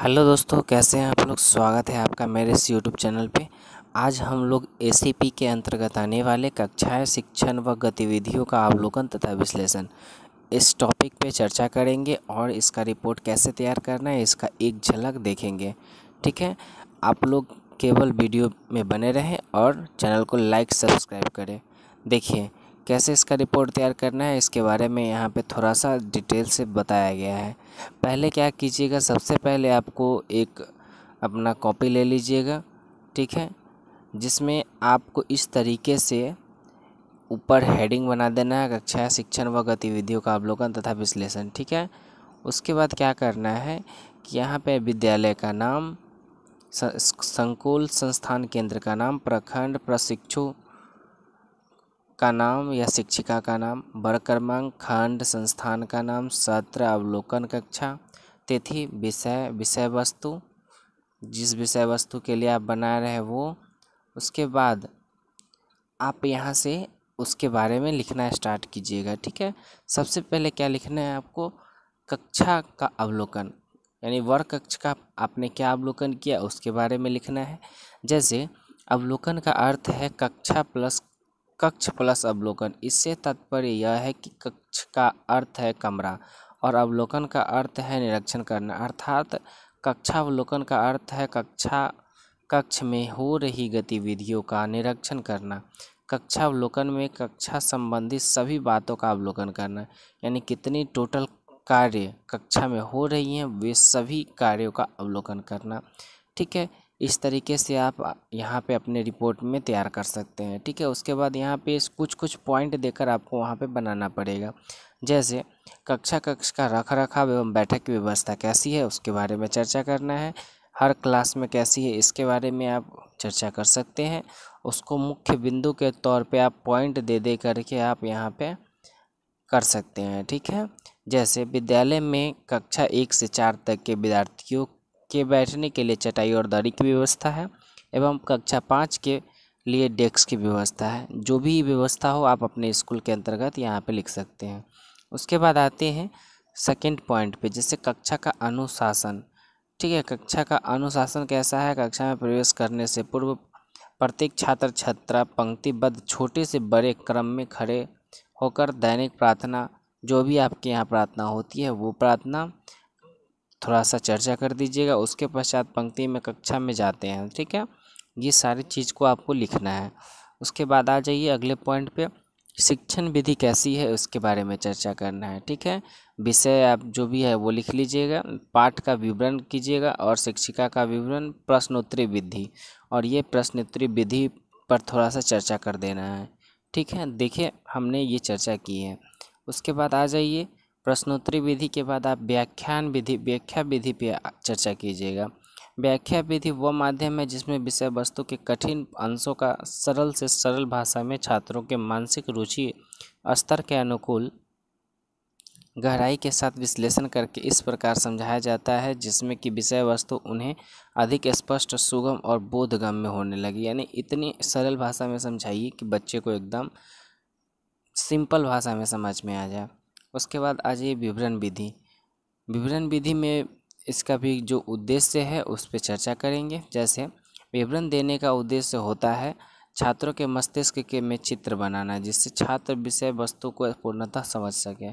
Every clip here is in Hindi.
हेलो दोस्तों कैसे हैं आप लोग स्वागत है आपका मेरे इस यूट्यूब चैनल पे आज हम लोग एसीपी के अंतर्गत आने वाले कक्षाएं शिक्षण व गतिविधियों का अवलोकन तथा विश्लेषण इस टॉपिक पे चर्चा करेंगे और इसका रिपोर्ट कैसे तैयार करना है इसका एक झलक देखेंगे ठीक है आप लोग केवल वीडियो में बने रहें और चैनल को लाइक सब्सक्राइब करें देखिए कैसे इसका रिपोर्ट तैयार करना है इसके बारे में यहाँ पे थोड़ा सा डिटेल से बताया गया है पहले क्या कीजिएगा सबसे पहले आपको एक अपना कॉपी ले लीजिएगा ठीक है जिसमें आपको इस तरीके से ऊपर हेडिंग बना देना है कक्षा शिक्षण व गतिविधियों का अवलोकन तथा विश्लेषण ठीक है उसके बाद क्या करना है कि यहाँ पे विद्यालय का नाम संकुल संस्थान केंद्र का नाम प्रखंड प्रशिक्षु का नाम या शिक्षिका का नाम वर्ग क्रमांक खंड संस्थान का नाम सत्र अवलोकन कक्षा तिथि विषय विषय वस्तु जिस विषय वस्तु के लिए आप बना रहे वो उसके बाद आप यहाँ से उसके बारे में लिखना स्टार्ट कीजिएगा ठीक है सबसे पहले क्या लिखना है आपको कक्षा का अवलोकन यानी वर्ग कक्ष का आपने क्या अवलोकन किया उसके बारे में लिखना है जैसे अवलोकन का अर्थ है कक्षा प्लस कक्ष प्लस अवलोकन इससे तात्पर्य यह है कि कक्ष का अर्थ है कमरा और अवलोकन का अर्थ है निरीक्षण करना अर्थात कक्षावलोकन का अर्थ है कक्षा कक्ष में हो रही गतिविधियों का निरीक्षण करना कक्षावलोकन में कक्षा संबंधित सभी बातों का अवलोकन करना यानी कितनी टोटल कार्य कक्षा में हो रही हैं वे सभी कार्यों का अवलोकन करना ठीक है इस तरीके से आप यहाँ पे अपने रिपोर्ट में तैयार कर सकते हैं ठीक है उसके बाद यहाँ पे कुछ कुछ पॉइंट देकर आपको वहाँ पे बनाना पड़ेगा जैसे कक्षा कक्ष का रख रखाव एवं बैठक की व्यवस्था कैसी है उसके बारे में चर्चा करना है हर क्लास में कैसी है इसके बारे में आप चर्चा कर सकते हैं उसको मुख्य बिंदु के तौर पर आप पॉइंट दे दे करके आप यहाँ पर कर सकते हैं ठीक है जैसे विद्यालय में कक्षा एक से चार तक के विद्यार्थियों के बैठने के लिए चटाई और दरी की व्यवस्था है एवं कक्षा पाँच के लिए डेस्क की व्यवस्था है जो भी व्यवस्था हो आप अपने स्कूल के अंतर्गत यहाँ पे लिख सकते हैं उसके बाद आते हैं सेकंड पॉइंट पे जैसे कक्षा का अनुशासन ठीक है कक्षा का अनुशासन कैसा है कक्षा में प्रवेश करने से पूर्व प्रत्येक छात्र छात्रा पंक्तिबद्ध छोटे से बड़े क्रम में खड़े होकर दैनिक प्रार्थना जो भी आपके यहाँ प्रार्थना होती है वो प्रार्थना थोड़ा सा चर्चा कर दीजिएगा उसके पश्चात पंक्ति में कक्षा में जाते हैं ठीक है ये सारी चीज़ को आपको लिखना है उसके बाद आ जाइए अगले पॉइंट पे शिक्षण विधि कैसी है उसके बारे में चर्चा करना है ठीक है विषय आप जो भी है वो लिख लीजिएगा पाठ का विवरण कीजिएगा और शिक्षिका का विवरण प्रश्नोत्तरी विधि और ये प्रश्नोत्तरी विधि पर थोड़ा सा चर्चा कर देना है ठीक है देखिए हमने ये चर्चा की है उसके बाद आ जाइए प्रश्नोत्तरी विधि के बाद आप व्याख्यान विधि व्याख्या विधि पर चर्चा कीजिएगा व्याख्या विधि वह माध्यम है जिसमें विषय वस्तु के कठिन अंशों का सरल से सरल भाषा में छात्रों के मानसिक रुचि स्तर के अनुकूल गहराई के साथ विश्लेषण करके इस प्रकार समझाया जाता है जिसमें कि विषय वस्तु उन्हें अधिक स्पष्ट सुगम और बोधगम्य होने लगी यानी इतनी सरल भाषा में समझाइए कि बच्चे को एकदम सिंपल भाषा में समझ में आ जाए उसके बाद आ जाइए विवरण विधि विवरण विधि में इसका भी जो उद्देश्य है उस पर चर्चा करेंगे जैसे विवरण देने का उद्देश्य होता है छात्रों के मस्तिष्क के में चित्र बनाना जिससे छात्र विषय वस्तु को पूर्णतः समझ सके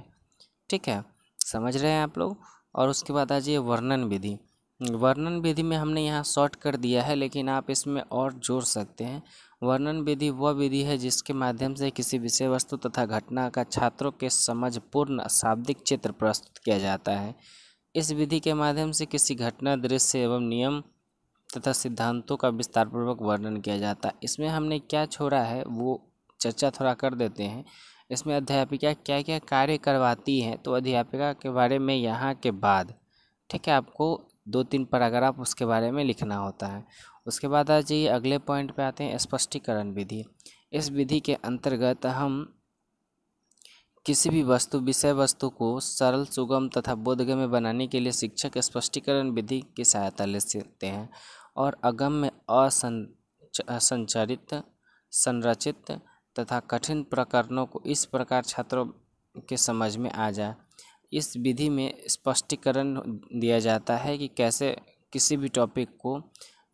ठीक है समझ रहे हैं आप लोग और उसके बाद आ जाइए वर्णन विधि वर्णन विधि में हमने यहाँ शॉर्ट कर दिया है लेकिन आप इसमें और जोड़ सकते हैं वर्णन विधि वह विधि है जिसके माध्यम से किसी विषय वस्तु तथा घटना का छात्रों के समझपूर्ण शाब्दिक चित्र प्रस्तुत किया जाता है इस विधि के माध्यम से किसी घटना दृश्य एवं नियम तथा सिद्धांतों का विस्तारपूर्वक वर्णन किया जाता है इसमें हमने क्या छोड़ा है वो चर्चा थोड़ा कर देते हैं इसमें अध्यापिका क्या क्या कार्य करवाती हैं तो अध्यापिका के बारे में यहाँ के बाद ठीक है आपको दो तीन पैराग्राफ उसके बारे में लिखना होता है उसके बाद आ जाइए अगले पॉइंट पे आते हैं स्पष्टीकरण विधि इस विधि के अंतर्गत हम किसी भी वस्तु विषय वस्तु को सरल सुगम तथा बोधगम्य बनाने के लिए शिक्षक स्पष्टीकरण विधि की सहायता ले सकते हैं और अगम्य असं संचरित संरचित तथा कठिन प्रकरणों को इस प्रकार छात्रों के समझ में आ जाए इस विधि में स्पष्टीकरण दिया जाता है कि कैसे किसी भी टॉपिक को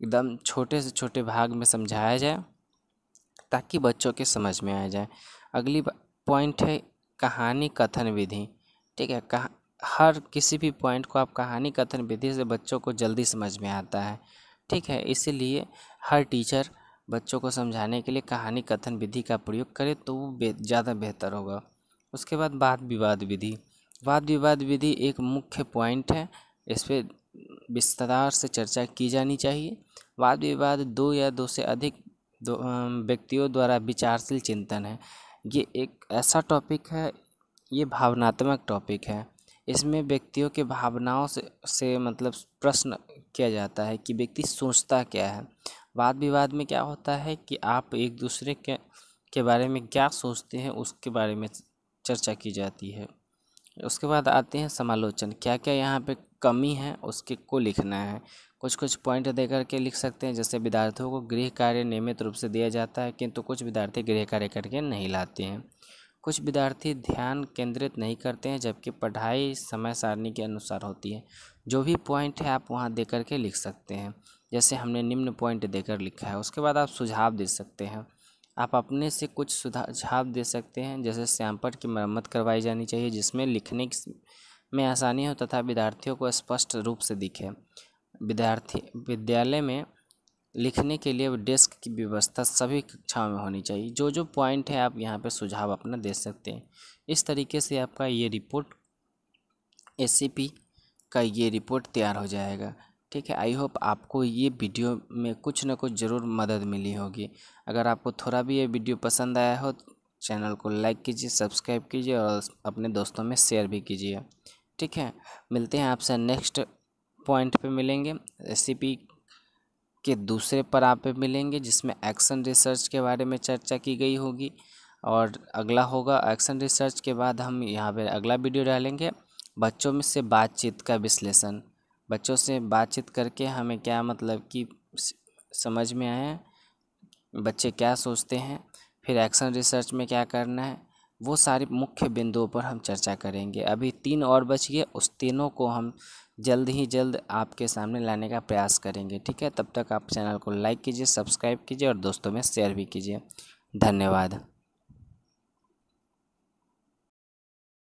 एकदम छोटे से छोटे भाग में समझाया जाए ताकि बच्चों के समझ में आ जाए अगली पॉइंट है कहानी कथन विधि ठीक है कहा हर किसी भी पॉइंट को आप कहानी कथन विधि से बच्चों को जल्दी समझ में आता है ठीक है इसीलिए हर टीचर बच्चों को समझाने के लिए कहानी कथन विधि का प्रयोग करे तो वो ज़्यादा बेहतर होगा उसके बाद वाद विवाद विधि वाद विवाद विधि एक मुख्य पॉइंट है इस पर विस्तार से चर्चा की जानी चाहिए वाद विवाद दो या दो से अधिक दो व्यक्तियों द्वारा विचारशील चिंतन है ये एक ऐसा टॉपिक है ये भावनात्मक टॉपिक है इसमें व्यक्तियों के भावनाओं से से मतलब प्रश्न किया जाता है कि व्यक्ति सोचता क्या है वाद विवाद में क्या होता है कि आप एक दूसरे के के बारे में क्या सोचते हैं उसके बारे में चर्चा की जाती है उसके बाद आते हैं समालोचन क्या क्या यहाँ पे कमी है उसके को लिखना है कुछ कुछ पॉइंट दे करके लिख सकते हैं जैसे विद्यार्थियों को गृह कार्य नियमित रूप से दिया जाता है किंतु तो कुछ विद्यार्थी गृह कार्य करके नहीं लाते हैं कुछ विद्यार्थी ध्यान केंद्रित नहीं करते हैं जबकि पढ़ाई समय सारणी के अनुसार होती है जो भी पॉइंट है आप वहाँ दे करके लिख सकते हैं जैसे हमने निम्न पॉइंट देकर लिखा है उसके बाद आप सुझाव दे सकते हैं आप अपने से कुछ सुझाव दे सकते हैं जैसे सैम्पल की मरम्मत करवाई जानी चाहिए जिसमें लिखने में आसानी हो तथा विद्यार्थियों को स्पष्ट रूप से दिखे विद्यार्थी विद्यालय में लिखने के लिए डेस्क की व्यवस्था सभी कक्षाओं में होनी चाहिए जो जो पॉइंट है आप यहाँ पर सुझाव अपना दे सकते हैं इस तरीके से आपका ये रिपोर्ट एस का ये रिपोर्ट तैयार हो जाएगा ठीक है आई होप आपको ये वीडियो में कुछ ना कुछ ज़रूर मदद मिली होगी अगर आपको थोड़ा भी ये वीडियो पसंद आया हो चैनल को लाइक कीजिए सब्सक्राइब कीजिए और अपने दोस्तों में शेयर भी कीजिए ठीक है मिलते हैं आपसे नेक्स्ट पॉइंट पे मिलेंगे रेसिपी के दूसरे पर आप मिलेंगे जिसमें एक्शन रिसर्च के बारे में चर्चा की गई होगी और अगला होगा एक्शन रिसर्च के बाद हम यहाँ पर अगला वीडियो डालेंगे बच्चों में से बातचीत का विश्लेषण बच्चों से बातचीत करके हमें क्या मतलब कि समझ में आए बच्चे क्या सोचते हैं फिर एक्शन रिसर्च में क्या करना है वो सारे मुख्य बिंदुओं पर हम चर्चा करेंगे अभी तीन और बच गए उस तीनों को हम जल्द ही जल्द आपके सामने लाने का प्रयास करेंगे ठीक है तब तक आप चैनल को लाइक कीजिए सब्सक्राइब कीजिए और दोस्तों में शेयर भी कीजिए धन्यवाद